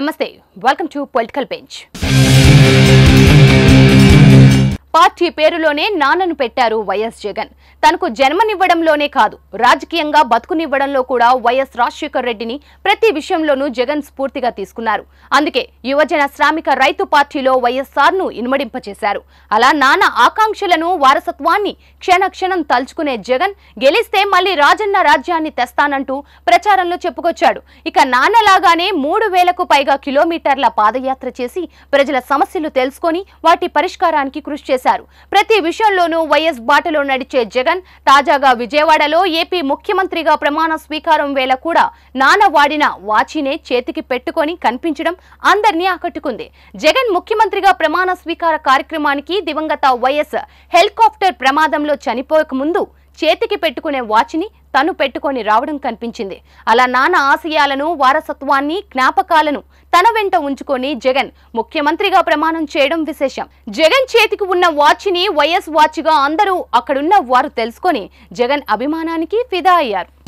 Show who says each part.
Speaker 1: నమస్తే welcome to political bench party పేరులోనే నాన్నను పెట్టారు వైఎస్ జగన్ తనకు జన్మనివ్వడంలోనే కాదు రాజకీయంగా బతుకునివ్వడంలో కూడా వైఎస్ రాజశేఖర్ రెడ్డిని ప్రతి విషయంలోనూ జగన్ స్ఫూర్తిగా తీసుకున్నారు అందుకే యువజన శ్రామిక రైతు పార్టీలో వైఎస్ఆర్ను ఇనుమడింపచేశారు అలా నాన్న ఆకాంక్షలను వారసత్వాన్ని క్షణక్షణం తలుచుకునే జగన్ గెలిస్తే మళ్ళీ రాజన్న రాజ్యాన్ని తెస్తానంటూ ప్రచారంలో చెప్పుకొచ్చాడు ఇక నాన్నలాగానే మూడు వేలకు పైగా కిలోమీటర్ల పాదయాత్ర చేసి ప్రజల సమస్యలు తెలుసుకొని వాటి పరిష్కారానికి కృషి చేశారు ప్రతి విషయంలోనూ వైఎస్ బాటలో నడిచే జగన్ తాజాగా విజయవాడలో ఏపీ ముఖ్యమంత్రిగా ప్రమాణ స్వీకారం వేళ కూడా నాన్న వాడిన వాచినే చేతికి పెట్టుకొని కనిపించడం అందరినీ ఆకట్టుకుంది జగన్ ముఖ్యమంత్రిగా ప్రమాణ స్వీకార కార్యక్రమానికి దివంగత వైఎస్ హెలికాప్టర్ ప్రమాదంలో చనిపోక ముందు చేతికి పెట్టుకునే వాచిని తను పెట్టుకొని రావడం కనిపించింది అలా నాన్న ఆశయాలను వారసత్వాన్ని జ్ఞాపకాలను తన వెంట ఉంచుకొని జగన్ ముఖ్యమంత్రిగా ప్రమాణం చేయడం విశేషం జగన్ చేతికి ఉన్న వాచ్ని వైఎస్ వాచ్గా అందరూ అక్కడున్న వారు తెలుసుకొని జగన్ అభిమానానికి ఫిదా అయ్యారు